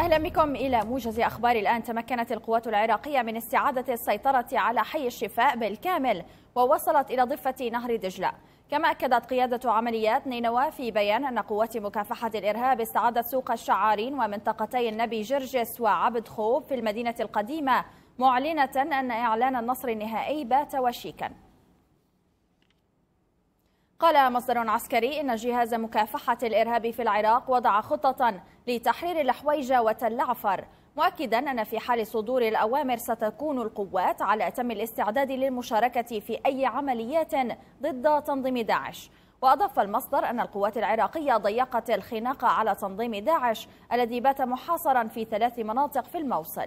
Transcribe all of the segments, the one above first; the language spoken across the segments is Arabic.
أهلا بكم إلى موجز أخبار الآن تمكنت القوات العراقية من استعادة السيطرة على حي الشفاء بالكامل ووصلت إلى ضفة نهر دجلة كما أكدت قيادة عمليات نينوى في بيان أن قوات مكافحة الإرهاب استعادت سوق الشعارين ومنطقتي النبي جرجس وعبد خوب في المدينة القديمة معلنة أن إعلان النصر النهائي بات وشيكاً قال مصدر عسكري إن جهاز مكافحة الإرهاب في العراق وضع خطة لتحرير الحويجة وتل عفر مؤكدا أن في حال صدور الأوامر ستكون القوات على أتم الاستعداد للمشاركة في أي عمليات ضد تنظيم داعش وأضاف المصدر أن القوات العراقية ضيقت الخناق على تنظيم داعش الذي بات محاصرا في ثلاث مناطق في الموصل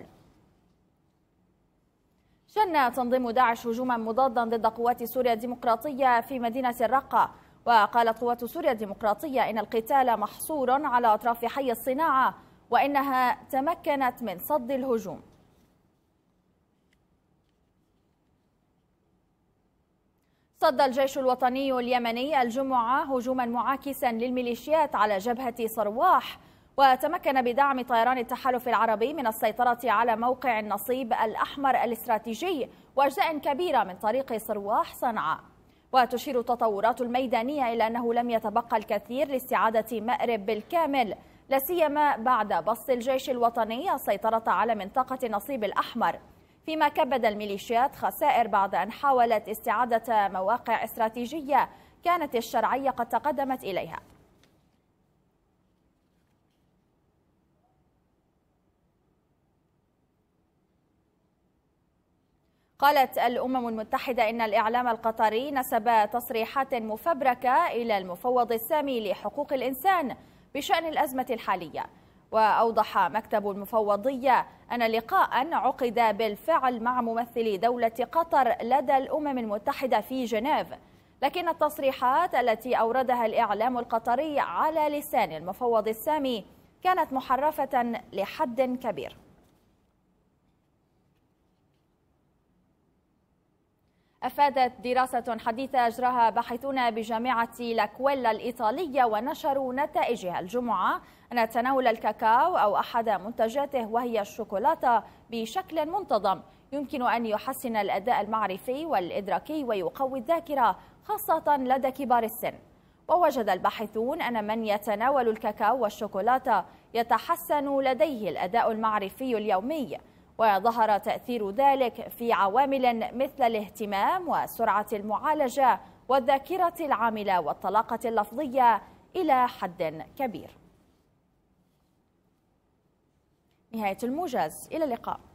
شن تنظيم داعش هجوما مضادا ضد قوات سوريا الديمقراطية في مدينة الرقة وقالت قوات سوريا الديمقراطية إن القتال محصور على أطراف حي الصناعة وإنها تمكنت من صد الهجوم صد الجيش الوطني اليمني الجمعة هجوما معاكسا للميليشيات على جبهة صرواح وتمكن بدعم طيران التحالف العربي من السيطرة على موقع النصيب الأحمر الاستراتيجي وأجزاء كبيرة من طريق صرواح صنعاء وتشير التطورات الميدانية إلى أنه لم يتبقى الكثير لاستعادة مأرب بالكامل لاسيما بعد بسط الجيش الوطني السيطرة على منطقة النصيب الأحمر فيما كبد الميليشيات خسائر بعد أن حاولت استعادة مواقع استراتيجية كانت الشرعية قد تقدمت إليها قالت الأمم المتحدة إن الإعلام القطري نسب تصريحات مفبركة إلى المفوض السامي لحقوق الإنسان بشأن الأزمة الحالية وأوضح مكتب المفوضية أن لقاء عقد بالفعل مع ممثل دولة قطر لدى الأمم المتحدة في جنيف لكن التصريحات التي أوردها الإعلام القطري على لسان المفوض السامي كانت محرفة لحد كبير أفادت دراسة حديثة أجراها باحثون بجامعة لاكويلا الإيطالية ونشروا نتائجها الجمعة أن تناول الكاكاو أو أحد منتجاته وهي الشوكولاتة بشكل منتظم يمكن أن يحسن الأداء المعرفي والإدراكي ويقوي الذاكرة خاصة لدى كبار السن ووجد الباحثون أن من يتناول الكاكاو والشوكولاتة يتحسن لديه الأداء المعرفي اليومي وظهر تأثير ذلك في عوامل مثل الاهتمام وسرعة المعالجة والذاكرة العاملة والطلاقة اللفظية إلى حد كبير نهاية الموجز إلى اللقاء